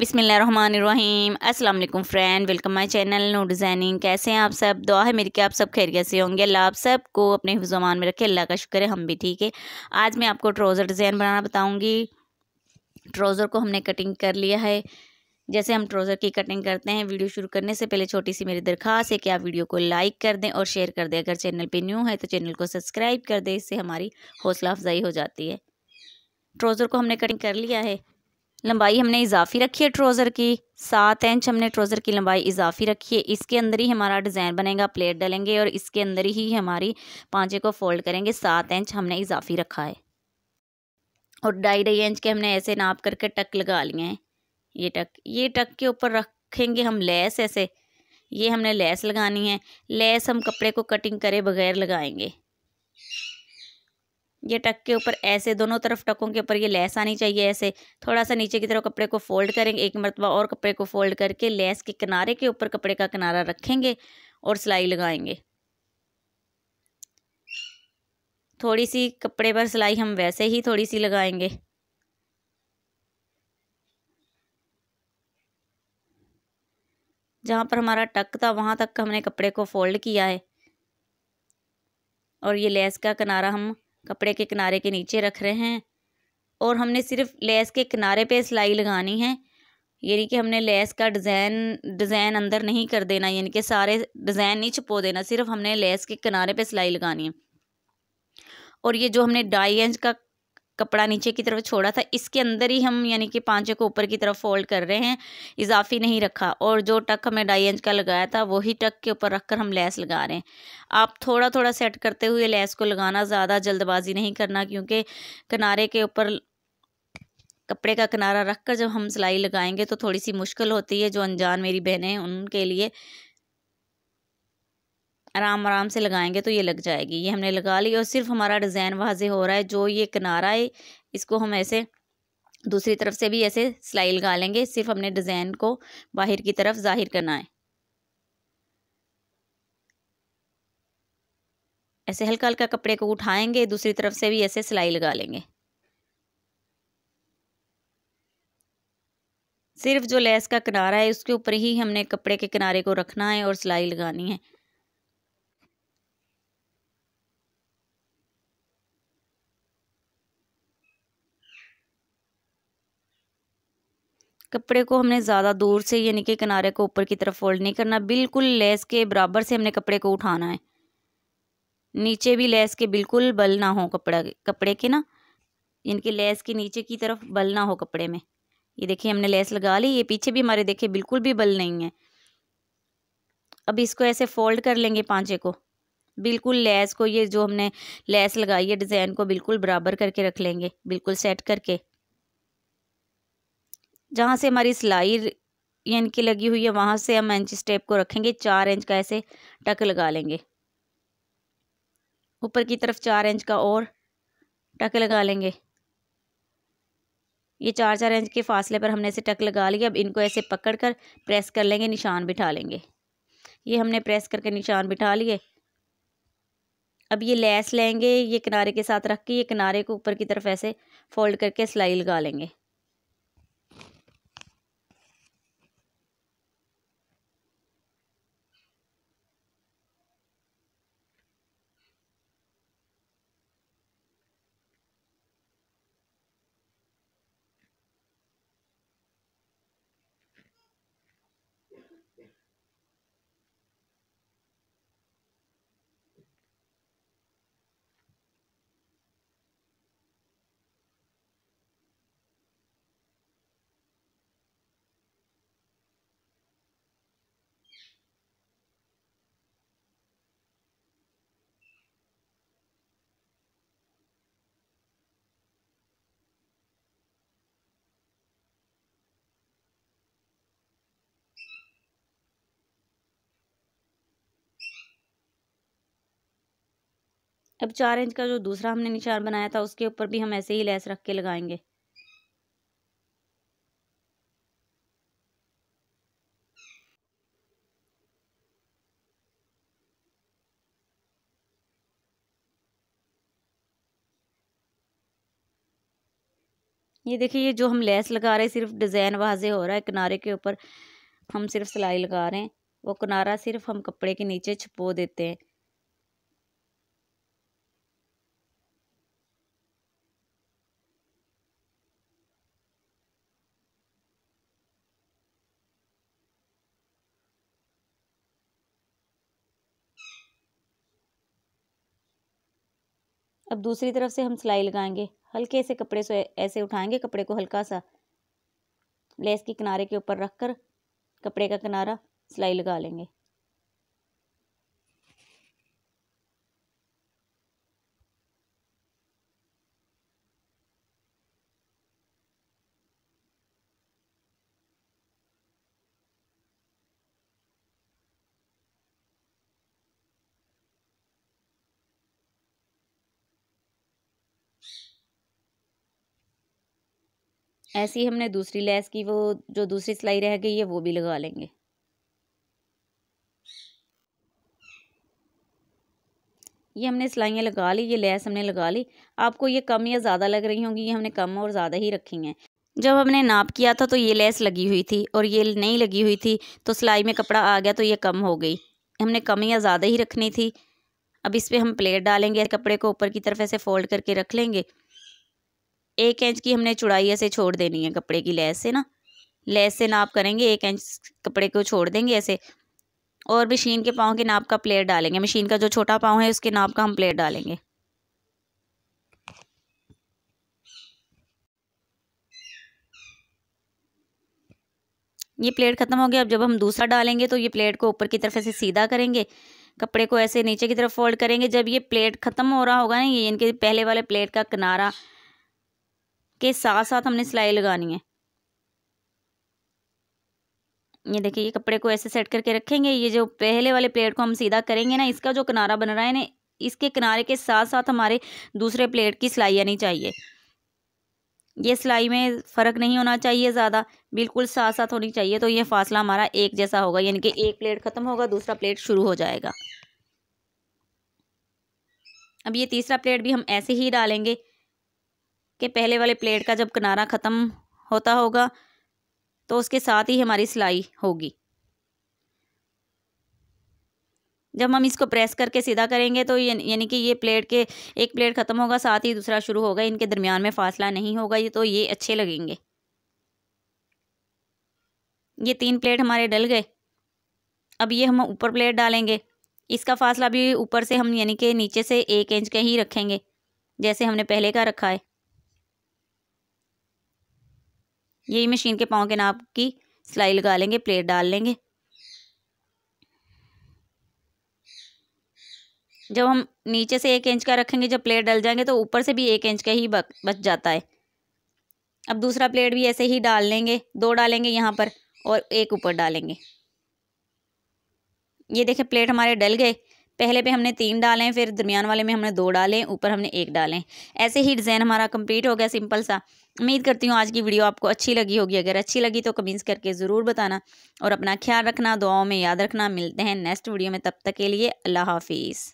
बिसमीम अस्सलाम वालेकुम फ्रेंड वेलकम माय चैनल नो डिज़ाइनिंग कैसे हैं आप सब दुआ है मेरी कि आप सब खैरियत से होंगे अल्लाह आप को अपने हिफ्जमान में रखे अल्लाह का शुक्र है हम भी ठीक है आज मैं आपको ट्राउज़र डिज़ाइन बनाना बताऊंगी ट्राउज़र को हमने कटिंग कर लिया है जैसे हम ट्राउज़र की कटिंग करते हैं वीडियो शुरू करने से पहले छोटी सी मेरी दरख्वास्त है कि आप वीडियो को लाइक कर दें और शेयर कर दें अगर चैनल पर न्यू है तो चैनल को सब्सक्राइब कर दें इससे हमारी हौसला अफजाई हो जाती है ट्राउज़र को हमने कटिंग कर लिया है लंबाई हमने इजाफी रखी है ट्रोज़र की सात इंच हमने ट्रोज़र की लंबाई इजाफी रखी है इसके अंदर ही हमारा डिज़ाइन बनेगा प्लेट डालेंगे और इसके अंदर ही हमारी पाँचे को फोल्ड करेंगे सात इंच हमने इजाफी रखा है और ढाई ढाई इंच के हमने ऐसे नाप करके टक लगा लिए हैं ये टक ये टक के ऊपर रखेंगे हम लेस ऐसे ये हमने लेस लगानी है लेस हम कपड़े को कटिंग करे बगैर लगाएंगे ये टक के ऊपर ऐसे दोनों तरफ टकों के ऊपर ये लेस आनी चाहिए ऐसे थोड़ा सा नीचे की तरफ कपड़े को फोल्ड करेंगे एक मरतबा और कपड़े को फोल्ड करके लेस के किनारे के ऊपर कपड़े का किनारा रखेंगे और सिलाई लगाएंगे थोड़ी सी कपड़े पर सिलाई हम वैसे ही थोड़ी सी लगाएंगे जहाँ पर हमारा टक था वहाँ तक हमने कपड़े को फोल्ड किया है और ये लेस का किनारा हम कपड़े के किनारे के नीचे रख रहे हैं और हमने सिर्फ लेस के किनारे पे सिलाई लगानी है यानी कि हमने लेस का डिज़ाइन डिज़ाइन अंदर नहीं कर देना यानी कि सारे डिज़ाइन नहीं छुपो देना सिर्फ हमने लेस के किनारे पे सिलाई लगानी है और ये जो हमने ढाई इंच का कपड़ा नीचे की तरफ छोड़ा था इसके अंदर ही हम यानी कि पाँचे को ऊपर की तरफ फोल्ड कर रहे हैं इजाफी नहीं रखा और जो टक हमें ढाई इंच का लगाया था वही टक के ऊपर रखकर हम लेस लगा रहे हैं आप थोड़ा थोड़ा सेट करते हुए लेस को लगाना ज़्यादा जल्दबाजी नहीं करना क्योंकि किनारे के ऊपर कपड़े का किनारा रख कर जब हम सिलाई लगाएंगे तो थोड़ी सी मुश्किल होती है जो अनजान मेरी बहनें हैं उनके लिए आराम आराम से लगाएंगे तो ये लग जाएगी ये हमने लगा ली और सिर्फ हमारा डिज़ाइन वाजे हो रहा है जो ये किनारा है इसको हम ऐसे दूसरी तरफ से भी ऐसे सिलाई लगा लेंगे सिर्फ हमने डिज़ाइन को बाहर की तरफ ज़ाहिर करना है ऐसे हल्का हल्का कपड़े को उठाएंगे दूसरी तरफ से भी ऐसे सिलाई लगा लेंगे सिर्फ जो लेस का किनारा है उसके ऊपर ही हमने कपड़े के किनारे को रखना है और सिलाई लगानी है कपड़े को हमने ज़्यादा दूर से यानी कि किनारे को ऊपर की तरफ फोल्ड नहीं करना बिल्कुल लेस के बराबर से हमने कपड़े को उठाना है नीचे भी लेस के बिल्कुल बल ना हो कपड़ा कपड़े के ना इनके लेस के नीचे की तरफ बल ना हो कपड़े में ये देखिए हमने लेस लगा ली ये पीछे भी हमारे देखे बिल्कुल भी बल नहीं है अब इसको ऐसे फोल्ड कर लेंगे पाँचे को बिल्कुल लेस को ये जो हमने लेस लगाई है डिज़ाइन को बिल्कुल बराबर करके रख लेंगे बिल्कुल सेट करके जहाँ से हमारी सिलाई यानी कि लगी हुई है वहाँ से हम इंच स्टेप को रखेंगे चार इंच का ऐसे टक लगा लेंगे ऊपर की तरफ चार इंच का और टक लगा लेंगे ये चार चार इंच के फासले पर हमने इसे टक लगा लिया अब इनको ऐसे पकड़ कर प्रेस कर लेंगे निशान बिठा लेंगे ये हमने प्रेस करके निशान बिठा लिए अब ये लेस लेंगे ये किनारे के साथ रख के ये किनारे को ऊपर की तरफ ऐसे फोल्ड करके सिलाई लगा लेंगे Yeah. अब चार इंच का जो दूसरा हमने निशान बनाया था उसके ऊपर भी हम ऐसे ही लेस रख के लगाएंगे ये देखिए ये जो हम लेस लगा रहे हैं सिर्फ डिज़ाइन वाजे हो रहा है किनारे के ऊपर हम सिर्फ सिलाई लगा रहे हैं वो किनारा सिर्फ हम कपड़े के नीचे छुपो देते हैं अब दूसरी तरफ से हम सिलाई लगाएंगे हल्के से कपड़े से ऐसे उठाएंगे कपड़े को हल्का सा लेस के किनारे के ऊपर रख कर कपड़े का किनारा सिलाई लगा लेंगे ऐसी हमने दूसरी लैस की वो जो दूसरी सिलाई रह गई है वो भी लगा लेंगे ये हमने सिलाइयाँ लगा ली ये लैस हमने लगा ली आपको ये कम या ज़्यादा लग रही होंगी ये हमने कम और ज़्यादा ही रखी हैं जब हमने नाप किया था तो ये लैस लगी हुई थी और ये नहीं लगी हुई थी तो सिलाई में कपड़ा आ गया तो ये कम हो गई हमने कम या ज़्यादा ही रखनी थी अब इस पर हम प्लेट डालेंगे कपड़े को ऊपर की तरफ ऐसे फोल्ड करके रख लेंगे एक इंच की हमने चौड़ाई ऐसे छोड़ देनी है कपड़े की लेस से ना लेस से नाप करेंगे एक इंच कपड़े को छोड़ देंगे ऐसे और मशीन के पाँव के नाप का प्लेट डालेंगे मशीन का जो छोटा पाँव है उसके नाप का हम प्लेट डालेंगे ये प्लेट ख़त्म हो गया अब जब हम दूसरा डालेंगे तो ये प्लेट को ऊपर की तरफ ऐसे सीधा करेंगे कपड़े को ऐसे नीचे की तरफ फोल्ड करेंगे जब ये प्लेट ख़त्म हो रहा होगा ना ये इनके पहले वाले प्लेट का किनारा के साथ साथ हमने सिलाई लगानी है ये देखिए ये कपड़े को ऐसे सेट करके रखेंगे ये जो पहले वाले प्लेट को हम सीधा करेंगे ना इसका जो किनारा बन रहा है ना इसके किनारे के साथ साथ हमारे दूसरे प्लेट की सिलाई आनी चाहिए ये सिलाई में फ़र्क नहीं होना चाहिए ज़्यादा बिल्कुल साथ साथ होनी चाहिए तो ये फासला हमारा एक जैसा होगा यानी कि एक प्लेट ख़त्म होगा दूसरा प्लेट शुरू हो जाएगा अब ये तीसरा प्लेट भी हम ऐसे ही डालेंगे कि पहले वाले प्लेट का जब किनारा ख़त्म होता होगा तो उसके साथ ही हमारी सिलाई होगी जब हम इसको प्रेस करके सीधा करेंगे तो यानी कि ये प्लेट के एक प्लेट ख़त्म होगा साथ ही दूसरा शुरू होगा इनके दरमियान में फासला नहीं होगा ये तो ये अच्छे लगेंगे ये तीन प्लेट हमारे डल गए अब ये हम ऊपर प्लेट डालेंगे इसका फासला भी ऊपर से हम यानी कि नीचे से एक इंच का ही रखेंगे जैसे हमने पहले का रखा है यही मशीन के पाँव के नाप की सिलाई लगा लेंगे प्लेट डाल लेंगे जब हम नीचे से एक इंच का रखेंगे जब प्लेट डल जाएंगे तो ऊपर से भी एक इंच का ही बच जाता है अब दूसरा प्लेट भी ऐसे ही डाल लेंगे दो डालेंगे यहाँ पर और एक ऊपर डालेंगे ये देखें प्लेट हमारे डल गए पहले पे हमने तीन डालें फिर दरमियान वाले में हमने दो डालें ऊपर हमने एक डालें ऐसे ही डिज़ाइन हमारा कंप्लीट हो गया सिंपल सा उम्मीद करती हूँ आज की वीडियो आपको अच्छी लगी होगी अगर अच्छी लगी तो कमेंट्स करके ज़रूर बताना और अपना ख्याल रखना दुआओं में याद रखना मिलते हैं नेक्स्ट वीडियो में तब तक के लिए अल्लाह हाफिज़